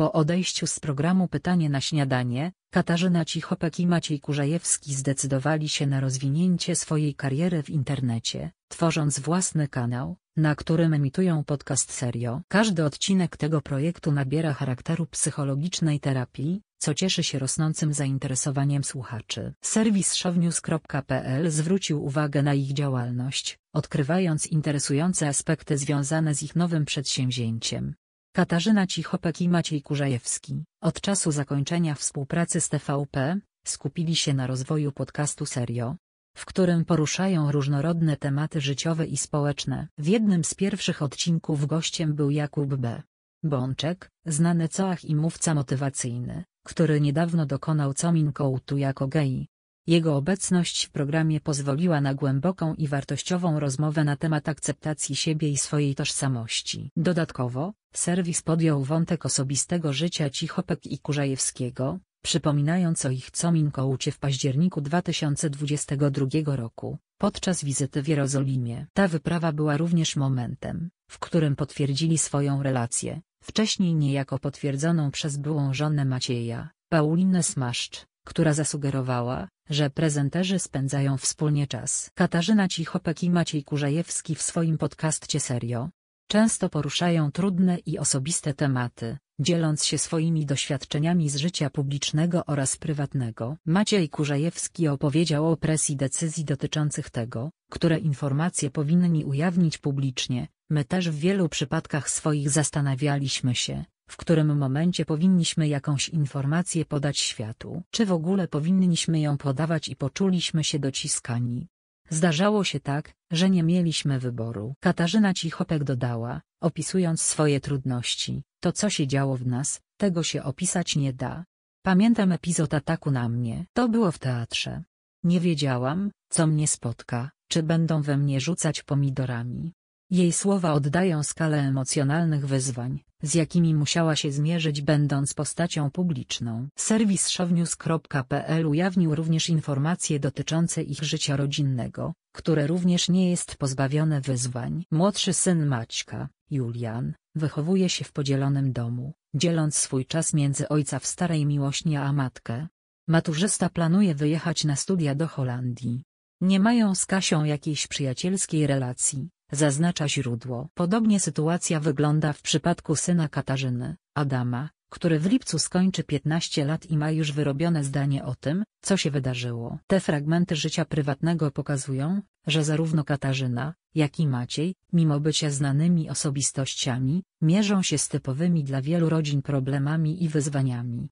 Po odejściu z programu Pytanie na śniadanie, Katarzyna Cichopek i Maciej Kurzajewski zdecydowali się na rozwinięcie swojej kariery w internecie, tworząc własny kanał, na którym emitują podcast serio. Każdy odcinek tego projektu nabiera charakteru psychologicznej terapii, co cieszy się rosnącym zainteresowaniem słuchaczy. Serwis shownews.pl zwrócił uwagę na ich działalność, odkrywając interesujące aspekty związane z ich nowym przedsięwzięciem. Katarzyna Cichopek i Maciej Kurzajewski. Od czasu zakończenia współpracy z TVP, skupili się na rozwoju podcastu Serio, w którym poruszają różnorodne tematy życiowe i społeczne. W jednym z pierwszych odcinków gościem był Jakub B. Bączek, znany coach i mówca motywacyjny, który niedawno dokonał comingu jako gej. Jego obecność w programie pozwoliła na głęboką i wartościową rozmowę na temat akceptacji siebie i swojej tożsamości. Dodatkowo, serwis podjął wątek osobistego życia Cichopek i Kurzajewskiego, przypominając o ich cominkoucie w październiku 2022 roku, podczas wizyty w Jerozolimie. Ta wyprawa była również momentem, w którym potwierdzili swoją relację, wcześniej niejako potwierdzoną przez byłą żonę Macieja, Paulinę Smaszcz, która zasugerowała, że prezenterzy spędzają wspólnie czas. Katarzyna Cichopek i Maciej Kurzejewski w swoim podcaście Serio często poruszają trudne i osobiste tematy, dzieląc się swoimi doświadczeniami z życia publicznego oraz prywatnego. Maciej Kurzejewski opowiedział o presji decyzji dotyczących tego, które informacje powinni ujawnić publicznie. My też w wielu przypadkach swoich zastanawialiśmy się, w którym momencie powinniśmy jakąś informację podać światu, czy w ogóle powinniśmy ją podawać i poczuliśmy się dociskani. Zdarzało się tak, że nie mieliśmy wyboru. Katarzyna Cichopek dodała, opisując swoje trudności, to co się działo w nas, tego się opisać nie da. Pamiętam epizod ataku na mnie. To było w teatrze. Nie wiedziałam, co mnie spotka, czy będą we mnie rzucać pomidorami. Jej słowa oddają skalę emocjonalnych wyzwań, z jakimi musiała się zmierzyć będąc postacią publiczną. Serwis shownews.pl ujawnił również informacje dotyczące ich życia rodzinnego, które również nie jest pozbawione wyzwań. Młodszy syn Maćka, Julian, wychowuje się w podzielonym domu, dzieląc swój czas między ojca w starej miłośni a matkę. Maturzysta planuje wyjechać na studia do Holandii. Nie mają z Kasią jakiejś przyjacielskiej relacji, zaznacza źródło. Podobnie sytuacja wygląda w przypadku syna Katarzyny, Adama, który w lipcu skończy 15 lat i ma już wyrobione zdanie o tym, co się wydarzyło. Te fragmenty życia prywatnego pokazują, że zarówno Katarzyna, jak i Maciej, mimo bycia znanymi osobistościami, mierzą się z typowymi dla wielu rodzin problemami i wyzwaniami.